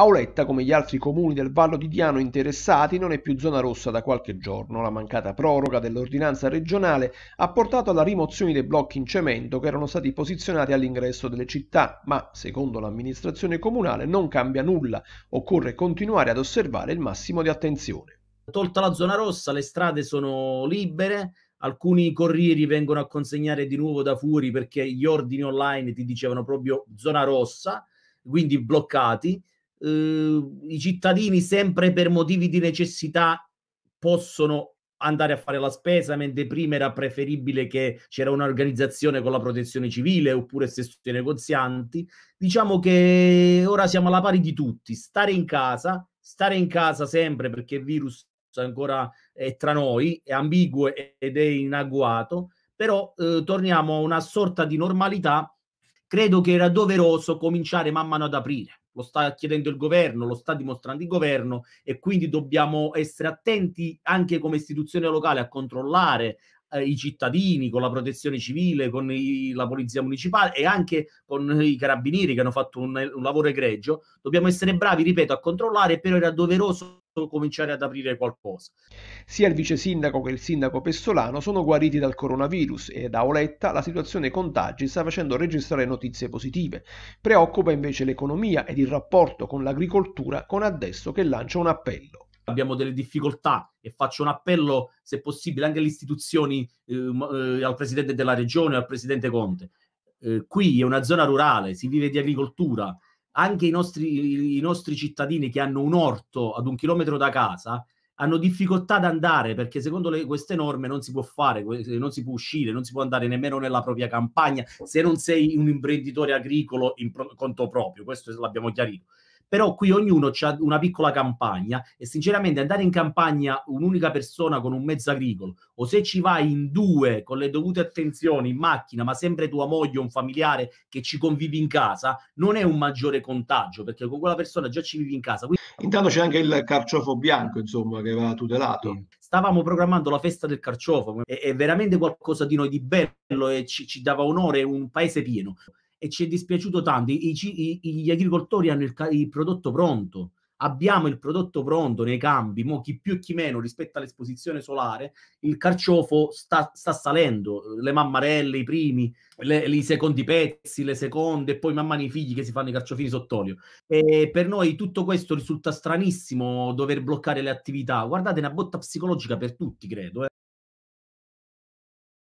Auletta, come gli altri comuni del Vallo di Diano interessati, non è più zona rossa da qualche giorno. La mancata proroga dell'ordinanza regionale ha portato alla rimozione dei blocchi in cemento che erano stati posizionati all'ingresso delle città, ma secondo l'amministrazione comunale non cambia nulla. Occorre continuare ad osservare il massimo di attenzione. Tolta la zona rossa, le strade sono libere, alcuni corrieri vengono a consegnare di nuovo da fuori perché gli ordini online ti dicevano proprio zona rossa, quindi bloccati eh, i cittadini sempre per motivi di necessità possono andare a fare la spesa, mentre prima era preferibile che c'era un'organizzazione con la protezione civile oppure stesso i negozianti. Diciamo che ora siamo alla pari di tutti, stare in casa, stare in casa sempre perché il virus ancora è tra noi, è ambiguo ed è in agguato, però eh, torniamo a una sorta di normalità. Credo che era doveroso cominciare man mano ad aprire lo sta chiedendo il governo, lo sta dimostrando il governo e quindi dobbiamo essere attenti anche come istituzione locale a controllare eh, i cittadini con la protezione civile, con i, la polizia municipale e anche con i carabinieri che hanno fatto un, un lavoro egregio. Dobbiamo essere bravi, ripeto, a controllare, però era doveroso cominciare ad aprire qualcosa. Sia il vice sindaco che il sindaco Pessolano sono guariti dal coronavirus e da Oletta la situazione contagi sta facendo registrare notizie positive. Preoccupa invece l'economia ed il rapporto con l'agricoltura con Adesso che lancia un appello abbiamo delle difficoltà e faccio un appello, se possibile, anche alle istituzioni, eh, eh al presidente della regione, al presidente Conte. Eh, qui è una zona rurale, si vive di agricoltura, anche i nostri, i nostri cittadini che hanno un orto ad un chilometro da casa hanno difficoltà ad andare perché secondo le, queste norme non si può fare, non si può uscire, non si può andare nemmeno nella propria campagna se non sei un imprenditore agricolo in pro- conto proprio, questo l'abbiamo chiarito però qui ognuno ha una piccola campagna e sinceramente andare in campagna un'unica persona con un mezzo agricolo o se ci vai in due con le dovute attenzioni in macchina ma sempre tua moglie o un familiare che ci convivi in casa non è un maggiore contagio perché con quella persona già ci vivi in casa. Quindi... Intanto c'è anche il carciofo bianco insomma che va tutelato. Stavamo programmando la festa del carciofo, è, è veramente qualcosa di noi di bello e ci, ci dava onore un paese pieno e ci è dispiaciuto tanto. I, i, gli agricoltori hanno il, il, prodotto pronto, abbiamo il prodotto pronto nei campi, mo chi più e chi meno rispetto all'esposizione solare, il carciofo sta, sta salendo, le mammarelle, i primi, i secondi pezzi, le seconde, e poi man mano i figli che si fanno i carciofini sott'olio. E per noi tutto questo risulta stranissimo dover bloccare le attività. Guardate, è una botta psicologica per tutti, credo. Eh.